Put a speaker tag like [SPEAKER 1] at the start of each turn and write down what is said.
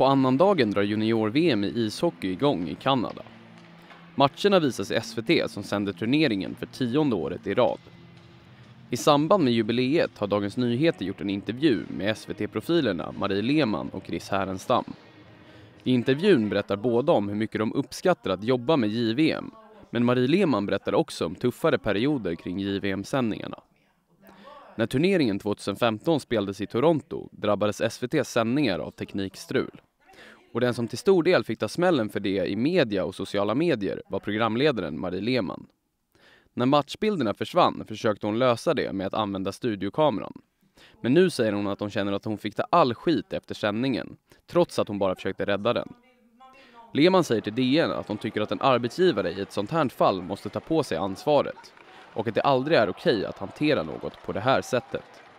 [SPEAKER 1] På annandagen drar junior-VM i ishockey igång i Kanada. Matcherna visas i SVT som sänder turneringen för tionde året i rad. I samband med jubileet har Dagens Nyheter gjort en intervju med SVT-profilerna Marie Lehmann och Chris Härenstam. I intervjun berättar båda om hur mycket de uppskattar att jobba med JVM, men Marie Lehmann berättar också om tuffare perioder kring JVM-sändningarna. När turneringen 2015 spelades i Toronto drabbades SVTs sändningar av teknikstrul. Och den som till stor del fick ta smällen för det i media och sociala medier var programledaren Marie Lehmann. När matchbilderna försvann försökte hon lösa det med att använda studiokameran. Men nu säger hon att hon känner att hon fick ta all skit efter sändningen, trots att hon bara försökte rädda den. Lehmann säger till DN att hon tycker att en arbetsgivare i ett sånt här fall måste ta på sig ansvaret och att det aldrig är okej att hantera något på det här sättet.